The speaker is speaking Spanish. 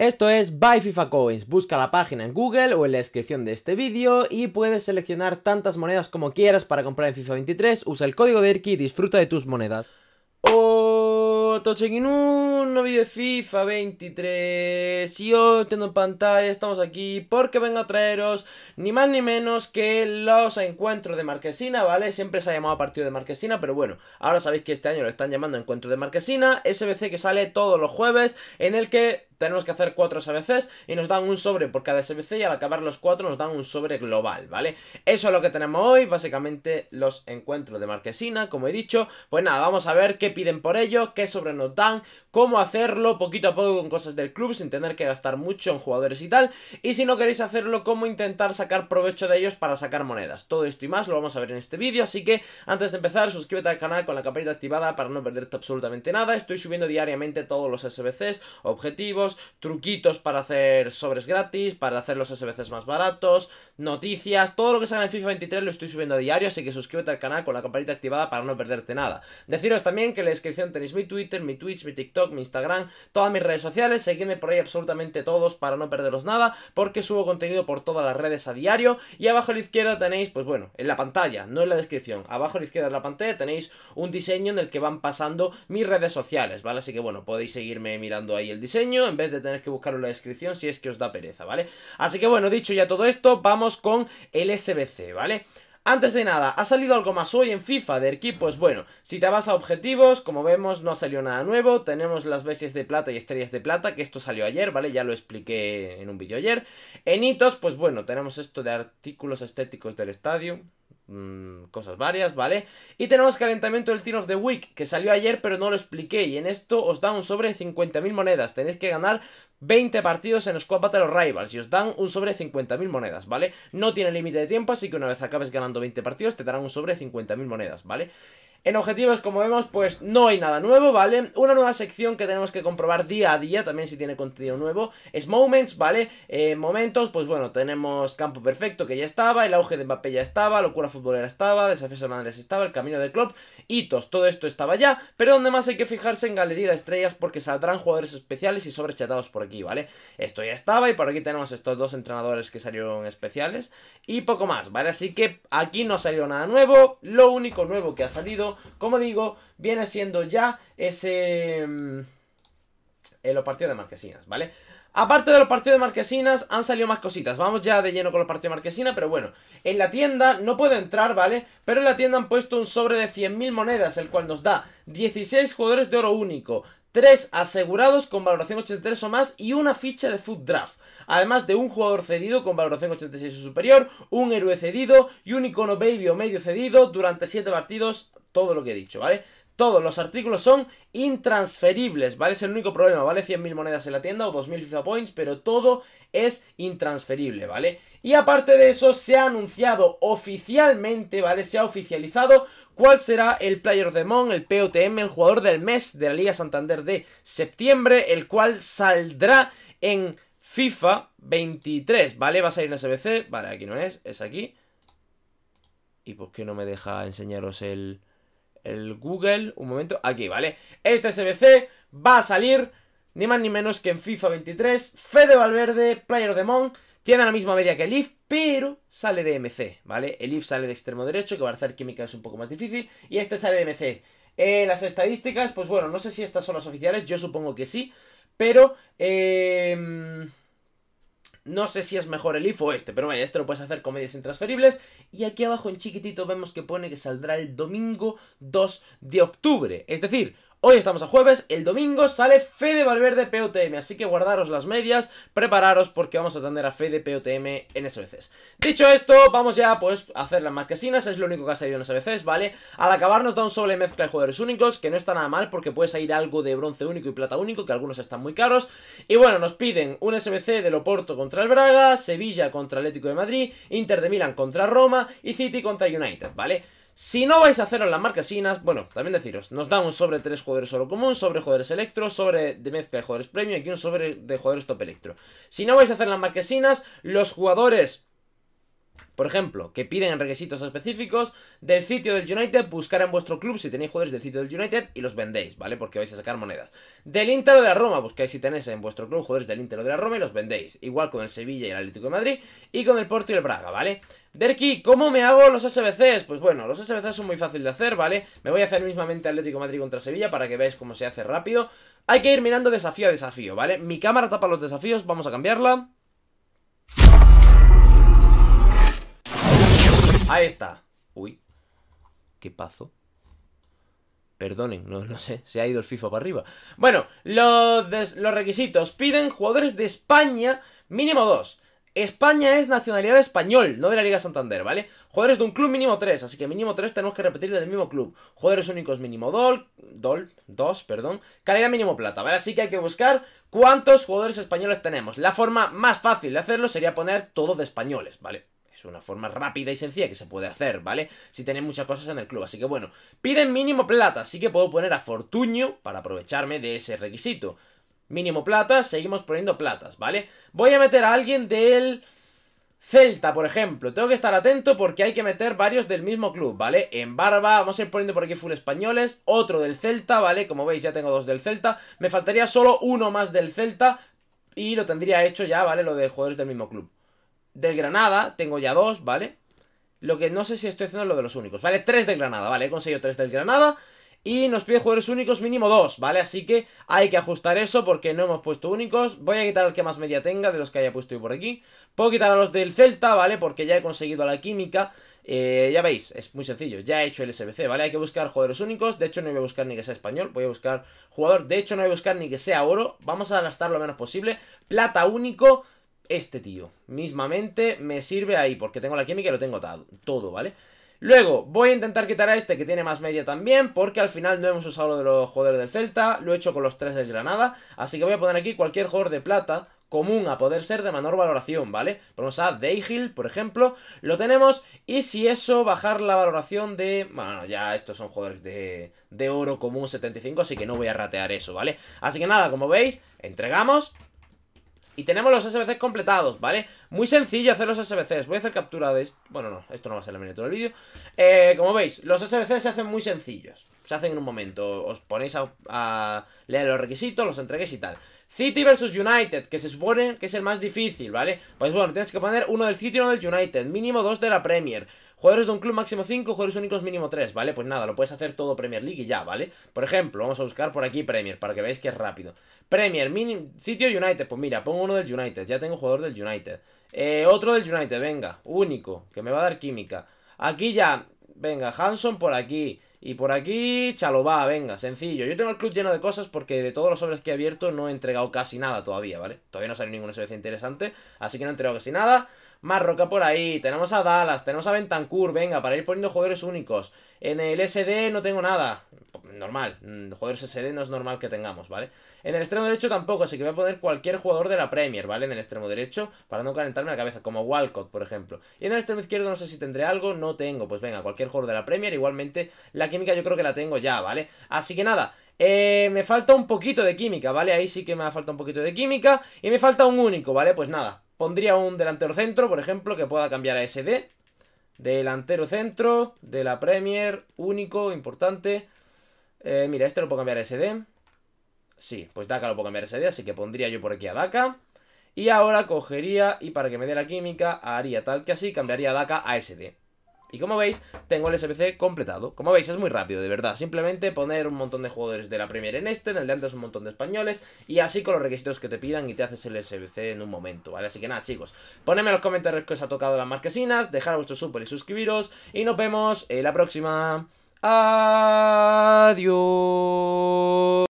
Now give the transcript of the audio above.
Esto es Buy FIFA Coins. Busca la página en Google o en la descripción de este vídeo y puedes seleccionar tantas monedas como quieras para comprar en FIFA 23. Usa el código de Erki y disfruta de tus monedas. ¡Oh! check No un de FIFA 23 Si os tengo en pantalla, estamos aquí porque vengo a traeros ni más ni menos que los encuentros de Marquesina, ¿vale? Siempre se ha llamado partido de Marquesina, pero bueno, ahora sabéis que este año lo están llamando encuentro de Marquesina, SBC que sale todos los jueves en el que tenemos que hacer cuatro SBCs y nos dan un sobre por cada SBC y al acabar los cuatro nos dan un sobre global, ¿vale? Eso es lo que tenemos hoy, básicamente los encuentros de Marquesina, como he dicho. Pues nada, vamos a ver qué piden por ello, qué sobre nos dan, cómo hacerlo poquito a poco con cosas del club sin tener que gastar mucho en jugadores y tal. Y si no queréis hacerlo, cómo intentar sacar provecho de ellos para sacar monedas. Todo esto y más lo vamos a ver en este vídeo, así que antes de empezar, suscríbete al canal con la campanita activada para no perderte absolutamente nada. Estoy subiendo diariamente todos los SBCs, objetivos, truquitos para hacer sobres gratis, para hacer los SBCs más baratos, noticias, todo lo que sale en FIFA 23 lo estoy subiendo a diario, así que suscríbete al canal con la campanita activada para no perderte nada. Deciros también que en la descripción tenéis mi Twitter, mi Twitch, mi TikTok, mi Instagram, todas mis redes sociales, seguidme por ahí absolutamente todos para no perderos nada, porque subo contenido por todas las redes a diario, y abajo a la izquierda tenéis, pues bueno, en la pantalla, no en la descripción, abajo a la izquierda de la pantalla tenéis un diseño en el que van pasando mis redes sociales, ¿vale? Así que bueno, podéis seguirme mirando ahí el diseño, en de tener que buscarlo en la descripción si es que os da pereza, ¿vale? Así que bueno, dicho ya todo esto, vamos con el SBC, ¿vale? Antes de nada, ¿ha salido algo más hoy en FIFA de pues Bueno, si te vas a objetivos, como vemos no ha salido nada nuevo, tenemos las bestias de plata y estrellas de plata, que esto salió ayer, ¿vale? Ya lo expliqué en un vídeo ayer. En hitos, pues bueno, tenemos esto de artículos estéticos del estadio, Mm, cosas varias, ¿vale? Y tenemos calentamiento del Team of the Week, que salió ayer pero no lo expliqué, y en esto os da un sobre de 50.000 monedas, tenéis que ganar 20 partidos en Squad Battle los Rivals y os dan un sobre 50.000 monedas, ¿vale? No tiene límite de tiempo, así que una vez acabes ganando 20 partidos te darán un sobre 50.000 monedas, ¿vale? En objetivos, como vemos, pues no hay nada nuevo, ¿vale? Una nueva sección que tenemos que comprobar día a día, también si tiene contenido nuevo, es Moments, ¿vale? En momentos, pues bueno, tenemos Campo Perfecto, que ya estaba, el auge de Mbappé ya estaba, Locura Futbolera estaba, Desafíos de Madres estaba, El Camino de Club, Hitos, todo esto estaba ya, pero donde más hay que fijarse en Galería de Estrellas porque saldrán jugadores especiales y sobrechatados por aquí. ¿vale? Esto ya estaba y por aquí tenemos estos dos entrenadores que salieron especiales y poco más, ¿vale? Así que aquí no ha salido nada nuevo, lo único nuevo que ha salido, como digo, viene siendo ya ese... Mm, en eh, los partidos de marquesinas, ¿vale? Aparte de los partidos de marquesinas, han salido más cositas. Vamos ya de lleno con los partidos de marquesinas, pero bueno. En la tienda, no puedo entrar, ¿vale? Pero en la tienda han puesto un sobre de 100.000 monedas, el cual nos da 16 jugadores de oro único, 3 asegurados con valoración 83 o más y una ficha de Food Draft. Además de un jugador cedido con valoración 86 o superior, un héroe cedido y un icono baby o medio cedido durante 7 partidos, todo lo que he dicho, ¿vale? Todos los artículos son intransferibles, ¿vale? Es el único problema, ¿vale? 100.000 monedas en la tienda o 2.000 FIFA Points, pero todo es intransferible, ¿vale? Y aparte de eso, se ha anunciado oficialmente, ¿vale? Se ha oficializado cuál será el Player of the Month, el POTM, el jugador del mes de la Liga Santander de septiembre, el cual saldrá en FIFA 23, ¿vale? Va a salir en SBC, vale, aquí no es, es aquí. ¿Y por qué no me deja enseñaros el el Google, un momento, aquí, ¿vale? Este SBC va a salir ni más ni menos que en FIFA 23, Fede Valverde, Player of the tiene la misma media que el IF, pero sale de MC, ¿vale? El IF sale de extremo derecho, que va a hacer química es un poco más difícil, y este sale de MC. Eh, las estadísticas, pues bueno, no sé si estas son las oficiales, yo supongo que sí, pero... Eh, no sé si es mejor el ifo o este, pero vaya, este lo puedes hacer con comedias intransferibles. Y aquí abajo en chiquitito vemos que pone que saldrá el domingo 2 de octubre. Es decir, Hoy estamos a jueves, el domingo sale Fede Valverde POTM, así que guardaros las medias, prepararos porque vamos a atender a Fede POTM en SBCs. Dicho esto, vamos ya pues a hacer las marquesinas, es lo único que ha salido en SBCs, ¿vale? Al acabar nos da un sobre mezcla de jugadores únicos, que no está nada mal porque puede salir algo de bronce único y plata único, que algunos están muy caros. Y bueno, nos piden un SBC de Oporto contra el Braga, Sevilla contra Atlético de Madrid, Inter de Milán contra Roma y City contra United, ¿vale? Si no vais a hacer las marquesinas... bueno, también deciros, nos da un sobre 3 jugadores oro común, sobre jugadores electro, sobre de mezcla de jugadores premium y un sobre de jugadores top electro. Si no vais a hacer las marquesinas, los jugadores por ejemplo, que piden requisitos específicos del sitio del United, buscar en vuestro club si tenéis jugadores del sitio del United y los vendéis, ¿vale? Porque vais a sacar monedas. Del Inter o de la Roma, buscáis si tenéis en vuestro club jugadores del Inter o de la Roma y los vendéis. Igual con el Sevilla y el Atlético de Madrid y con el Porto y el Braga, ¿vale? Derki, ¿cómo me hago los SBCs? Pues bueno, los SBCs son muy fáciles de hacer, ¿vale? Me voy a hacer mismamente Atlético Madrid contra Sevilla para que veáis cómo se hace rápido. Hay que ir mirando desafío a desafío, ¿vale? Mi cámara tapa los desafíos, vamos a cambiarla. Ahí está. Uy. ¿Qué pazo? Perdonen, no, sé, se ha ido el FIFA para arriba. Bueno, los, requisitos. Piden jugadores de España, mínimo dos. España es nacionalidad español, no de la Liga Santander, ¿vale? Jugadores de un club mínimo 3, así que mínimo tres tenemos que repetir del mismo club. Jugadores únicos mínimo 2, dol, dos, perdón. Calidad mínimo plata, ¿vale? Así que hay que buscar cuántos jugadores españoles tenemos. La forma más fácil de hacerlo sería poner todos de españoles, ¿vale? Es una forma rápida y sencilla que se puede hacer, ¿vale? Si tenéis muchas cosas en el club. Así que bueno, piden mínimo plata, así que puedo poner a Fortuño para aprovecharme de ese requisito. Mínimo plata, seguimos poniendo platas, ¿vale? Voy a meter a alguien del... Celta, por ejemplo, tengo que estar atento porque hay que meter varios del mismo club, ¿vale? En Barba, vamos a ir poniendo por aquí full españoles, otro del Celta, ¿vale? Como veis ya tengo dos del Celta, me faltaría solo uno más del Celta y lo tendría hecho ya, ¿vale? Lo de jugadores del mismo club. Del Granada tengo ya dos, ¿vale? Lo que no sé si estoy haciendo es lo de los únicos, ¿vale? Tres del Granada, ¿vale? He conseguido tres del Granada y nos pide jugadores únicos mínimo dos, ¿vale? Así que hay que ajustar eso porque no hemos puesto únicos. Voy a quitar al que más media tenga de los que haya puesto yo por aquí. Puedo quitar a los del Celta, ¿vale? Porque ya he conseguido la química. Eh, ya veis, es muy sencillo, ya he hecho el SBC, ¿vale? Hay que buscar jugadores únicos, de hecho no voy a buscar ni que sea español, voy a buscar jugador, de hecho no voy a buscar ni que sea oro, vamos a gastar lo menos posible, plata único, este tío. Mismamente me sirve ahí, porque tengo la química y lo tengo todo, ¿vale? Luego, voy a intentar quitar a este que tiene más media también, porque al final no hemos usado lo de los jugadores del Celta, lo he hecho con los tres del Granada, así que voy a poner aquí cualquier jugador de plata común a poder ser de menor valoración, ¿vale? Ponemos a Dayhill, por ejemplo, lo tenemos, y si eso, bajar la valoración de... Bueno, ya estos son jugadores de, de oro común 75, así que no voy a ratear eso, ¿vale? Así que nada, como veis, entregamos, y tenemos los SBCs completados, ¿vale? Muy sencillo hacer los SBCs. Voy a hacer captura de... esto. Bueno, no, esto no va a ser la miniatura del vídeo. Eh, como veis, los SBCs se hacen muy sencillos. Se hacen en un momento. Os ponéis a, leer los requisitos, los entregues y tal. City vs United, que se supone que es el más difícil, ¿vale? Pues bueno, tienes que poner uno del City y uno del United. Mínimo dos de la Premier. Jugadores de un club máximo 5, jugadores únicos mínimo 3, ¿vale? Pues nada, lo puedes hacer todo Premier League y ya, ¿vale? Por ejemplo, vamos a buscar por aquí Premier, para que veáis que es rápido. Premier, mini, sitio United, pues mira, pongo uno del United, ya tengo jugador del United. Eh, otro del United, venga, único, que me va a dar química. Aquí ya, venga, Hanson por aquí. Y por aquí, Chalobá, venga, sencillo. Yo tengo el club lleno de cosas porque de todos los sobres que he abierto no he entregado casi nada todavía, ¿vale? Todavía no salido ninguna SBC interesante, así que no he entregado casi nada. Marroca por ahí. Tenemos a Dallas, tenemos a Bentancur, venga, para ir poniendo jugadores únicos. En el SD no tengo nada. Normal, mm, jugadores SD no es normal que tengamos, ¿vale? En el extremo derecho tampoco, así que voy a poner cualquier jugador de la Premier, ¿vale? En el extremo derecho, para no calentarme la cabeza, como Walcott, por ejemplo. Y en el extremo izquierdo no sé si tendré algo, no tengo. Pues venga, cualquier jugador de la Premier, igualmente la química yo creo que la tengo ya, ¿vale? Así que nada, eh, me falta un poquito de química, ¿vale? Ahí sí que me falta un poquito de química. Y me falta un único, ¿vale? Pues nada, Pondría un delantero centro, por ejemplo, que pueda cambiar a SD. Delantero centro, de la Premier, único, importante. Eh, mira, este lo puedo cambiar a SD. Sí, pues Daka lo puedo cambiar a SD, así que pondría yo por aquí a Daka. Y ahora cogería, y para que me dé la química, haría tal que así, cambiaría a Daka a SD. Y como veis, tengo el SBC completado. Como veis, es muy rápido, de verdad. Simplemente poner un montón de jugadores de la Premier en este, en el de antes un montón de españoles, y así con los requisitos que te pidan y te haces el SBC en un momento, ¿vale? Así que nada, chicos, ponedme en los comentarios que os ha tocado las marquesinas, dejar vuestro super y suscribiros, y nos vemos en la próxima. Adiós.